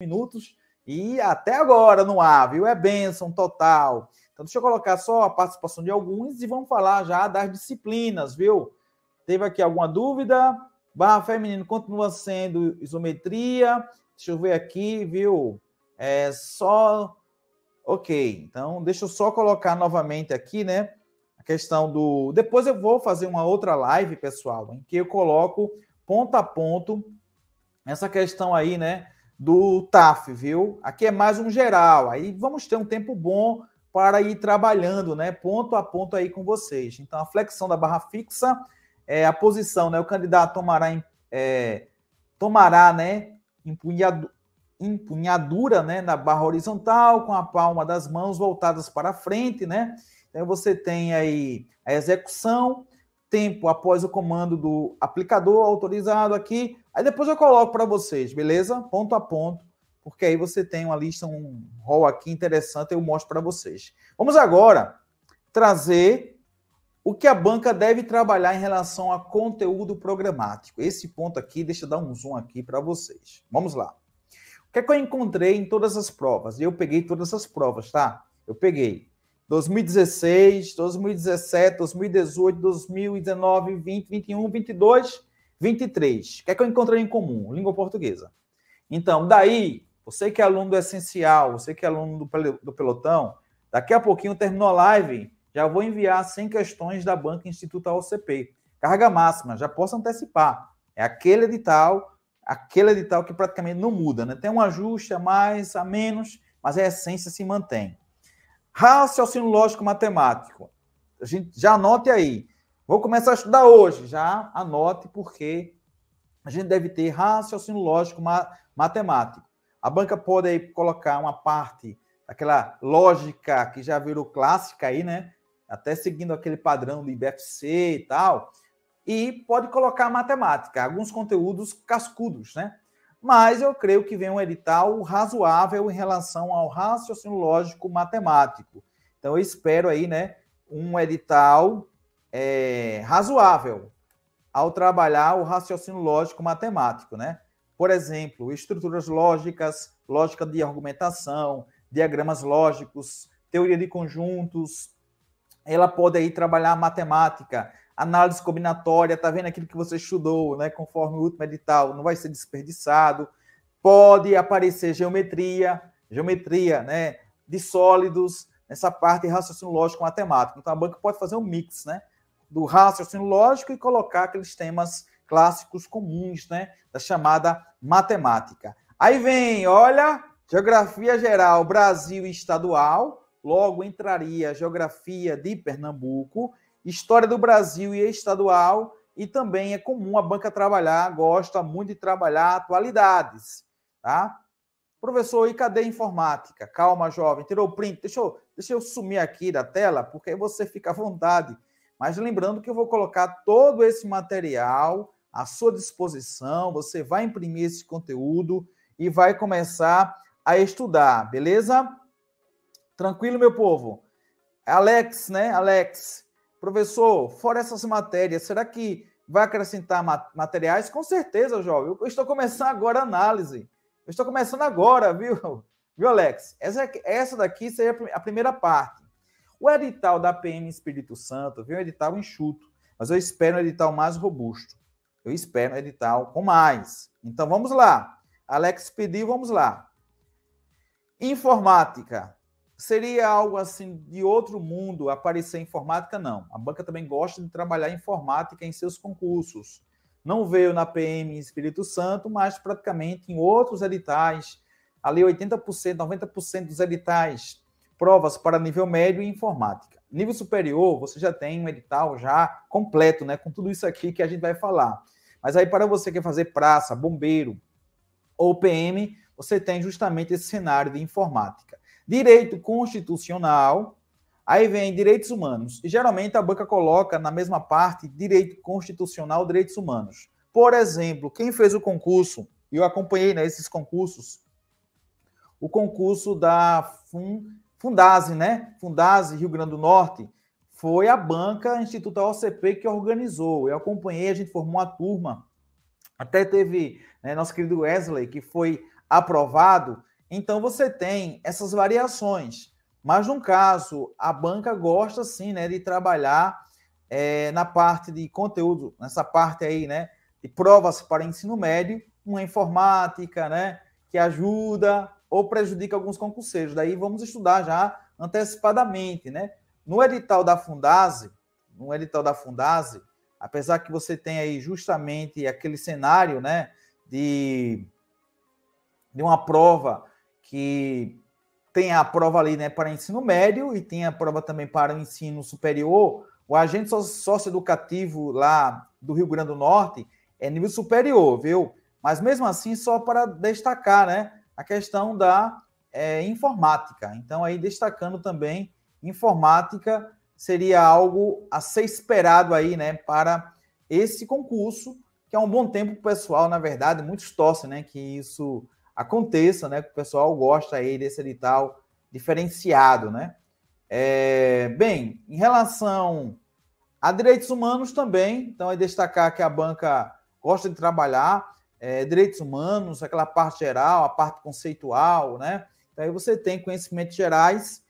minutos e até agora não há, viu? É bênção total. Então deixa eu colocar só a participação de alguns e vamos falar já das disciplinas, viu? Teve aqui alguma dúvida? Barra feminino continua sendo isometria. Deixa eu ver aqui, viu? É só. Ok, então deixa eu só colocar novamente aqui, né? A questão do. Depois eu vou fazer uma outra live, pessoal, em que eu coloco ponto a ponto essa questão aí, né? do TAF, viu? Aqui é mais um geral. Aí vamos ter um tempo bom para ir trabalhando, né? Ponto a ponto aí com vocês. Então, a flexão da barra fixa é a posição, né? O candidato tomará, é, tomará né? Empunhado, empunhadura, né? Na barra horizontal, com a palma das mãos voltadas para frente, né? Então, você tem aí a execução, tempo após o comando do aplicador autorizado aqui, Aí depois eu coloco para vocês, beleza? Ponto a ponto, porque aí você tem uma lista, um rol aqui interessante, eu mostro para vocês. Vamos agora trazer o que a banca deve trabalhar em relação a conteúdo programático. Esse ponto aqui, deixa eu dar um zoom aqui para vocês. Vamos lá. O que, é que eu encontrei em todas as provas? Eu peguei todas as provas, tá? Eu peguei 2016, 2017, 2018, 2019, 20, 21, 22 23. O que é que eu encontrei em comum? Língua portuguesa. Então, daí, você que é aluno do essencial, você que é aluno do, do pelotão, daqui a pouquinho terminou a live, já vou enviar 100 questões da Banca Instituto OCP. Carga máxima, já posso antecipar. É aquele edital, aquele edital que praticamente não muda, né? Tem um ajuste a mais, a menos, mas a essência se mantém. Raciocínio lógico matemático. A gente já anote aí. Vou começar a estudar hoje. Já anote, porque a gente deve ter raciocínio lógico matemático. A banca pode aí colocar uma parte daquela lógica que já virou clássica aí, né? Até seguindo aquele padrão do IBFC e tal. E pode colocar matemática, alguns conteúdos cascudos, né? Mas eu creio que vem um edital razoável em relação ao raciocínio lógico matemático. Então eu espero aí, né, um edital é, razoável ao trabalhar o raciocínio lógico matemático, né? Por exemplo, estruturas lógicas, lógica de argumentação, diagramas lógicos, teoria de conjuntos. Ela pode aí trabalhar matemática, análise combinatória, tá vendo aquilo que você estudou, né? Conforme o último edital, não vai ser desperdiçado. Pode aparecer geometria, geometria, né? De sólidos, nessa parte de raciocínio lógico matemático. Então a banca pode fazer um mix, né? do raciocínio lógico e colocar aqueles temas clássicos comuns, né? Da chamada matemática. Aí vem, olha, geografia geral, Brasil e estadual. Logo entraria geografia de Pernambuco, história do Brasil e estadual. E também é comum a banca trabalhar, gosta muito de trabalhar atualidades, tá? Professor, e cadê informática? Calma, jovem, tirou o print. Deixa eu, deixa eu sumir aqui da tela, porque aí você fica à vontade mas lembrando que eu vou colocar todo esse material à sua disposição, você vai imprimir esse conteúdo e vai começar a estudar, beleza? Tranquilo, meu povo? Alex, né? Alex, professor, fora essas matérias, será que vai acrescentar materiais? Com certeza, jovem. Eu estou começando agora a análise. Eu estou começando agora, viu? Viu, Alex? Essa, essa daqui seria a primeira parte. O edital da PM Espírito Santo veio um edital enxuto, mas eu espero um edital mais robusto. Eu espero um edital com mais. Então vamos lá. Alex pediu, vamos lá. Informática. Seria algo assim de outro mundo aparecer informática? Não. A banca também gosta de trabalhar informática em seus concursos. Não veio na PM Espírito Santo, mas praticamente em outros editais. Ali 80%, 90% dos editais provas para nível médio e informática. Nível superior, você já tem um edital já completo, né? Com tudo isso aqui que a gente vai falar. Mas aí, para você que quer fazer praça, bombeiro ou PM, você tem justamente esse cenário de informática. Direito constitucional, aí vem direitos humanos. E geralmente a banca coloca na mesma parte direito constitucional, direitos humanos. Por exemplo, quem fez o concurso, eu acompanhei né, esses concursos, o concurso da FUN Fundase, né? Fundase, Rio Grande do Norte, foi a banca Instituto OCP que organizou. Eu acompanhei, a gente formou uma turma. Até teve né, nosso querido Wesley, que foi aprovado. Então você tem essas variações. Mas, no caso, a banca gosta sim né, de trabalhar é, na parte de conteúdo, nessa parte aí, né? De provas para ensino médio, uma informática, né? Que ajuda ou prejudica alguns concurseiros. Daí vamos estudar já antecipadamente, né? No edital da Fundase, no edital da Fundase, apesar que você tem aí justamente aquele cenário, né, de, de uma prova que tem a prova ali, né, para ensino médio e tem a prova também para o ensino superior. O agente socioeducativo lá do Rio Grande do Norte é nível superior, viu? Mas mesmo assim, só para destacar, né? a questão da é, informática. Então, aí destacando também, informática seria algo a ser esperado aí, né, para esse concurso, que é um bom tempo para o pessoal, na verdade, muitos torcem, né, que isso aconteça, né, que o pessoal gosta aí desse edital diferenciado, né. É, bem, em relação a direitos humanos também, então é destacar que a banca gosta de trabalhar, é, direitos humanos, aquela parte geral, a parte conceitual, né? Então, aí você tem conhecimentos gerais,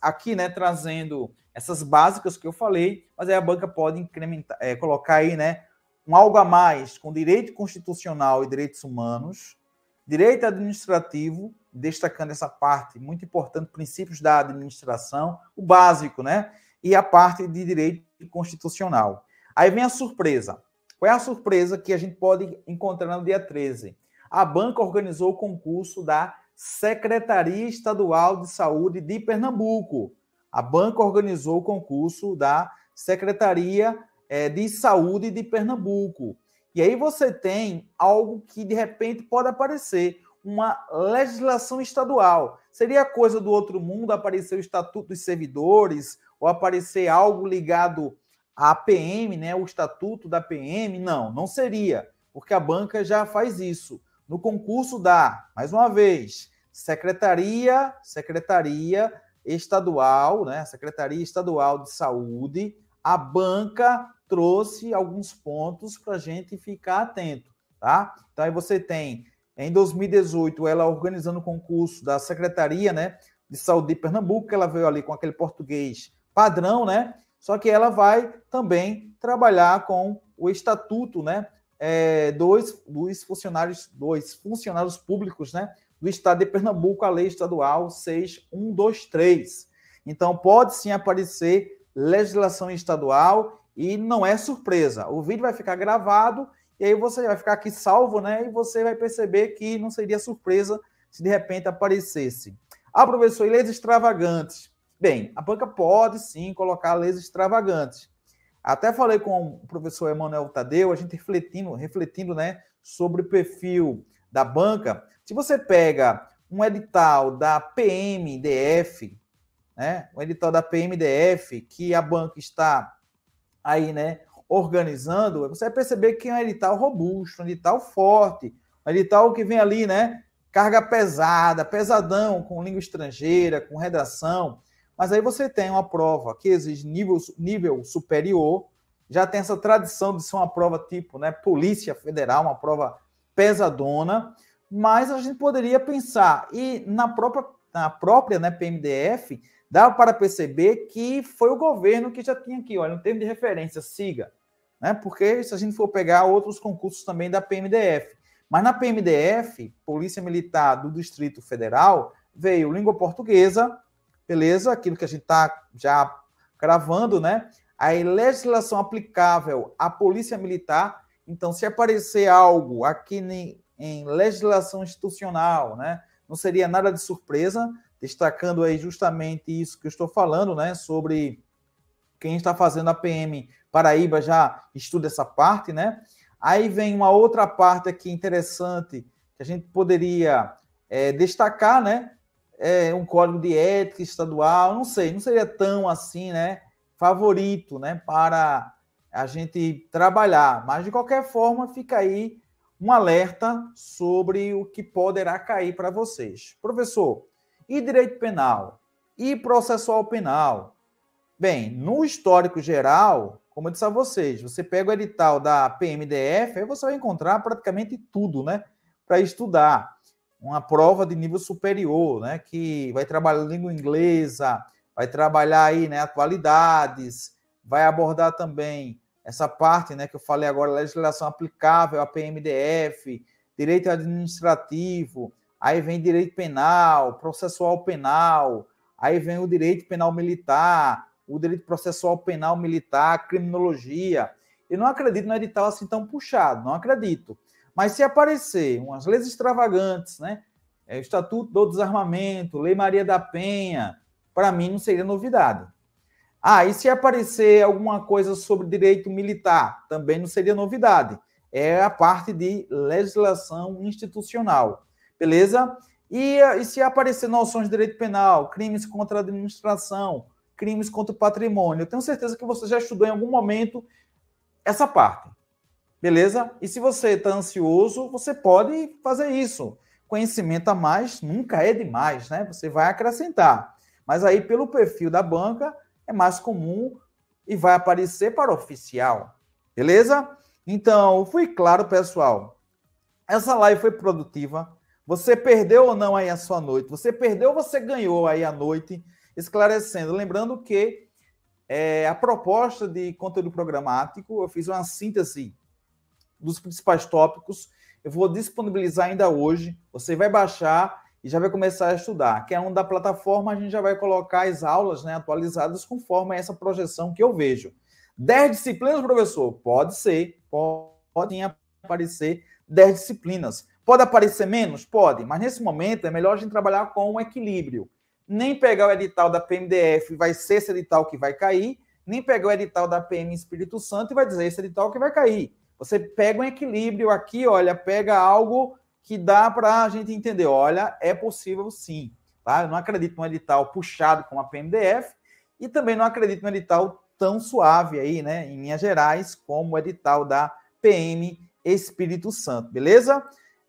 aqui, né, trazendo essas básicas que eu falei, mas aí a banca pode incrementar, é, colocar aí, né, um algo a mais com direito constitucional e direitos humanos, direito administrativo, destacando essa parte muito importante, princípios da administração, o básico, né, e a parte de direito constitucional. Aí vem a surpresa. Qual é a surpresa que a gente pode encontrar no dia 13? A banca organizou o concurso da Secretaria Estadual de Saúde de Pernambuco. A banca organizou o concurso da Secretaria é, de Saúde de Pernambuco. E aí você tem algo que de repente pode aparecer, uma legislação estadual. Seria coisa do outro mundo aparecer o Estatuto dos Servidores ou aparecer algo ligado a APM, né, o estatuto da APM, não, não seria, porque a banca já faz isso. No concurso da, mais uma vez, Secretaria, Secretaria Estadual, né, Secretaria Estadual de Saúde, a banca trouxe alguns pontos para a gente ficar atento, tá? Então aí você tem, em 2018, ela organizando o concurso da Secretaria, né, de Saúde de Pernambuco, que ela veio ali com aquele português padrão, né? Só que ela vai também trabalhar com o estatuto, né? É, dos, dos funcionários, dos funcionários públicos, né? Do estado de Pernambuco, a lei estadual 6123. Então, pode sim aparecer legislação estadual e não é surpresa. O vídeo vai ficar gravado e aí você vai ficar aqui salvo, né? E você vai perceber que não seria surpresa se de repente aparecesse. Ah, professor, e leis extravagantes. Bem, a banca pode sim colocar leis extravagantes. Até falei com o professor Emanuel Tadeu, a gente refletindo, refletindo né, sobre o perfil da banca. Se você pega um edital da PMDF, né, um edital da PMDF que a banca está aí, né, organizando, você vai perceber que é um edital robusto, um edital forte, um edital que vem ali, né, carga pesada, pesadão, com língua estrangeira, com redação. Mas aí você tem uma prova que exige nível, nível superior, já tem essa tradição de ser uma prova tipo né, Polícia Federal, uma prova pesadona, mas a gente poderia pensar, e na própria, na própria né, PMDF, dá para perceber que foi o governo que já tinha aqui, olha, um termo de referência, siga. Né? Porque se a gente for pegar outros concursos também da PMDF. Mas na PMDF, Polícia Militar do Distrito Federal, veio língua portuguesa, beleza? Aquilo que a gente está já gravando, né? A legislação aplicável à polícia militar. Então, se aparecer algo aqui em, em legislação institucional, né? Não seria nada de surpresa, destacando aí justamente isso que eu estou falando, né? Sobre quem está fazendo a PM Paraíba já estuda essa parte, né? Aí vem uma outra parte aqui interessante que a gente poderia é, destacar, né? é, um código de ética estadual, não sei, não seria tão assim, né? Favorito, né? Para a gente trabalhar. Mas de qualquer forma, fica aí um alerta sobre o que poderá cair para vocês. Professor, e direito penal? E processual penal? Bem, no histórico geral, como eu disse a vocês, você pega o edital da PMDF, aí você vai encontrar praticamente tudo, né? Para estudar uma prova de nível superior, né? Que vai trabalhar língua inglesa, vai trabalhar aí, né, atualidades, vai abordar também essa parte, né, que eu falei agora, legislação aplicável à PMDF, direito administrativo, aí vem direito penal, processual penal, aí vem o direito penal militar, o direito processual penal militar, criminologia. Eu não acredito no edital assim tão puxado, não acredito. Mas se aparecer umas leis extravagantes, né? É, Estatuto do Desarmamento, Lei Maria da Penha, para mim não seria novidade. Ah, e se aparecer alguma coisa sobre direito militar, também não seria novidade. É a parte de legislação institucional, beleza? E, e se aparecer noções de direito penal, crimes contra a administração, crimes contra o patrimônio, eu tenho certeza que você já estudou em algum momento essa parte. Beleza? E se você está ansioso, você pode fazer isso. Conhecimento a mais nunca é demais, né? Você vai acrescentar. Mas aí, pelo perfil da banca, é mais comum e vai aparecer para oficial. Beleza? Então, fui claro, pessoal. Essa live foi produtiva. Você perdeu ou não aí a sua noite? Você perdeu ou você ganhou aí a noite? Esclarecendo. Lembrando que é, a proposta de conteúdo programático, eu fiz uma síntese dos principais tópicos. Eu vou disponibilizar ainda hoje. Você vai baixar e já vai começar a estudar. Que é um da plataforma, a gente já vai colocar as aulas né, atualizadas conforme essa projeção que eu vejo. 10 disciplinas, professor? Pode ser, podem aparecer 10 disciplinas. Pode aparecer menos? Pode, mas nesse momento é melhor a gente trabalhar com um equilíbrio. Nem pegar o edital da PMDF, vai ser esse edital que vai cair, nem pegar o edital da PM Espírito Santo e vai dizer esse edital que vai cair. Você pega um equilíbrio aqui, olha, pega algo que dá para a gente entender. Olha, é possível sim. Tá? Eu não acredito num edital puxado com a PMDF e também não acredito num edital tão suave aí, né, em Minas Gerais, como o edital da PM Espírito Santo, beleza?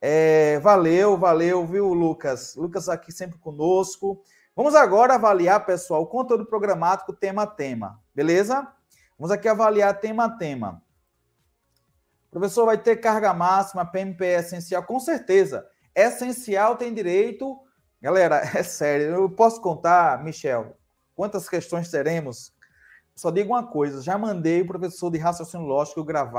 É, valeu, valeu, viu, Lucas? Lucas aqui sempre conosco. Vamos agora avaliar, pessoal, o conteúdo programático tema a tema, beleza? Vamos aqui avaliar tema a tema. Professor, vai ter carga máxima, PMP é essencial? Com certeza. É essencial tem direito. Galera, é sério. Eu posso contar, Michel, quantas questões teremos? Só digo uma coisa: já mandei o professor de raciocínio lógico gravar.